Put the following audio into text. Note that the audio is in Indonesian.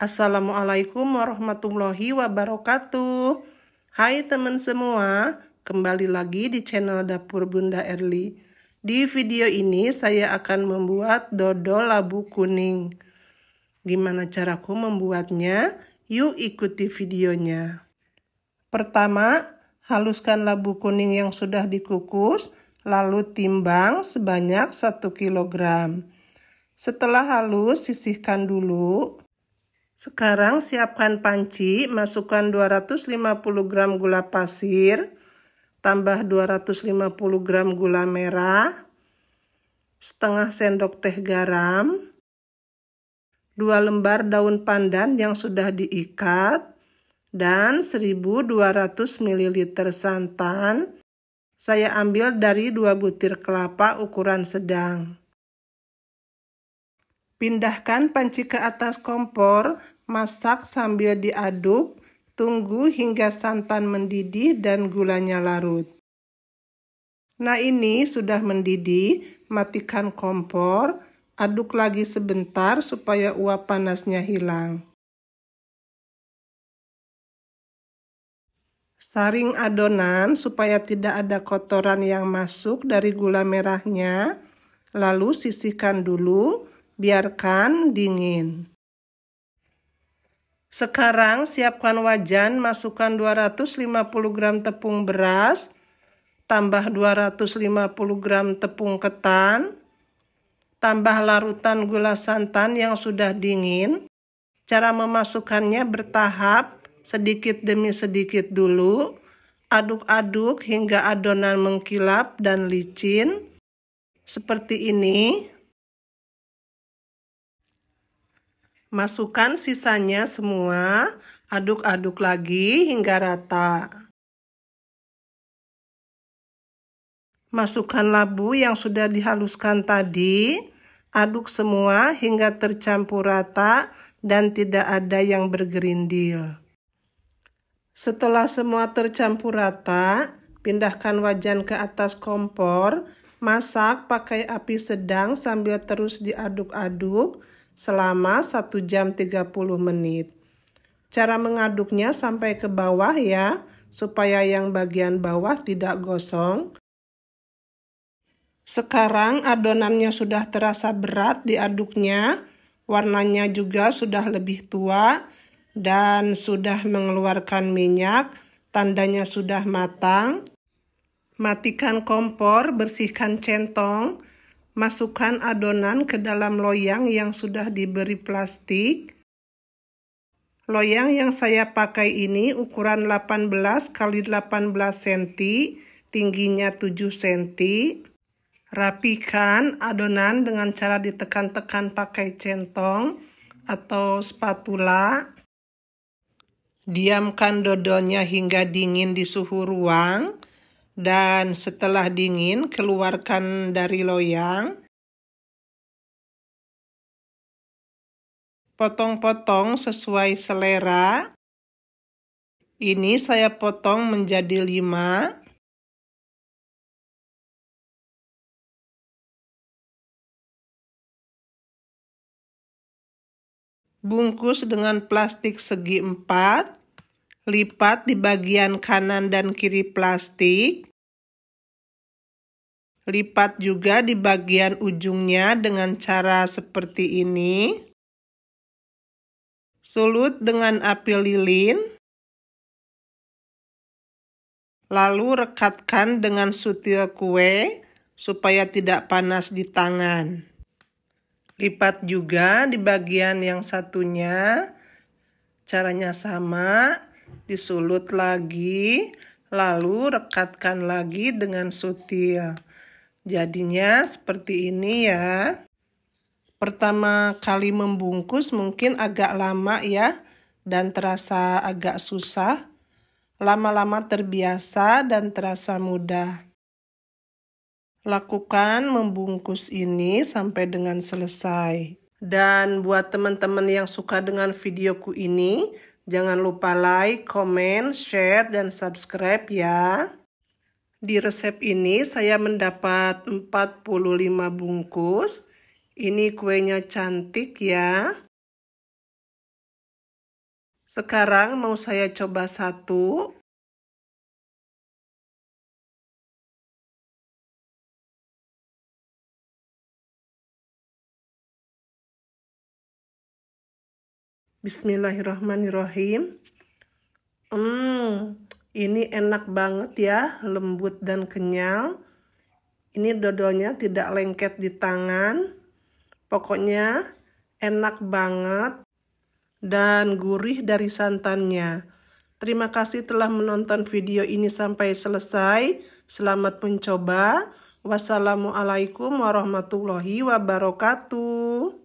Assalamualaikum warahmatullahi wabarakatuh. Hai teman semua, kembali lagi di channel Dapur Bunda Erli. Di video ini saya akan membuat dodol labu kuning. Gimana caraku membuatnya? Yuk ikuti videonya. Pertama, haluskan labu kuning yang sudah dikukus, lalu timbang sebanyak 1 kg. Setelah halus, sisihkan dulu. Sekarang siapkan panci, masukkan 250 gram gula pasir, tambah 250 gram gula merah, setengah sendok teh garam, 2 lembar daun pandan yang sudah diikat, dan 1200 ml santan. Saya ambil dari 2 butir kelapa ukuran sedang. Pindahkan panci ke atas kompor, masak sambil diaduk, tunggu hingga santan mendidih dan gulanya larut. Nah ini sudah mendidih, matikan kompor, aduk lagi sebentar supaya uap panasnya hilang. Saring adonan supaya tidak ada kotoran yang masuk dari gula merahnya, lalu sisihkan dulu, biarkan dingin. Sekarang siapkan wajan, masukkan 250 gram tepung beras, tambah 250 gram tepung ketan, tambah larutan gula santan yang sudah dingin. Cara memasukkannya bertahap, sedikit demi sedikit dulu, aduk-aduk hingga adonan mengkilap dan licin. Seperti ini, Masukkan sisanya semua, aduk-aduk lagi hingga rata. Masukkan labu yang sudah dihaluskan tadi, aduk semua hingga tercampur rata dan tidak ada yang bergerindil. Setelah semua tercampur rata, pindahkan wajan ke atas kompor, masak pakai api sedang sambil terus diaduk-aduk selama 1 jam 30 menit. Cara mengaduknya sampai ke bawah ya, supaya yang bagian bawah tidak gosong. Sekarang adonannya sudah terasa berat diaduknya, warnanya juga sudah lebih tua dan sudah mengeluarkan minyak, tandanya sudah matang. Matikan kompor, bersihkan centong, Masukkan adonan ke dalam loyang yang sudah diberi plastik. Loyang yang saya pakai ini ukuran 18 x 18 cm, tingginya 7 cm. Rapikan adonan dengan cara ditekan-tekan pakai centong atau spatula. Diamkan dodolnya hingga dingin di suhu ruang dan setelah dingin keluarkan dari loyang. Potong-potong sesuai selera. Ini saya potong menjadi lima. Bungkus dengan plastik segi empat lipat di bagian kanan dan kiri plastik, lipat juga di bagian ujungnya dengan cara seperti ini, sulut dengan api lilin, lalu rekatkan dengan sutil kue supaya tidak panas di tangan. Lipat juga di bagian yang satunya, caranya sama, disulut lagi, lalu rekatkan lagi dengan sutil. Jadinya seperti ini ya. Pertama kali membungkus mungkin agak lama ya dan terasa agak susah. Lama-lama terbiasa dan terasa mudah. Lakukan membungkus ini sampai dengan selesai. Dan buat teman-teman yang suka dengan videoku ini, Jangan lupa like, komen, share, dan subscribe ya. Di resep ini saya mendapat 45 bungkus. Ini kuenya cantik ya. Sekarang mau saya coba satu. Bismillahirrahmanirrahim. Hmm, ini enak banget ya, lembut dan kenyal. Ini dodolnya tidak lengket di tangan. Pokoknya enak banget dan gurih dari santannya. Terima kasih telah menonton video ini sampai selesai. Selamat mencoba. Wassalamualaikum warahmatullahi wabarakatuh.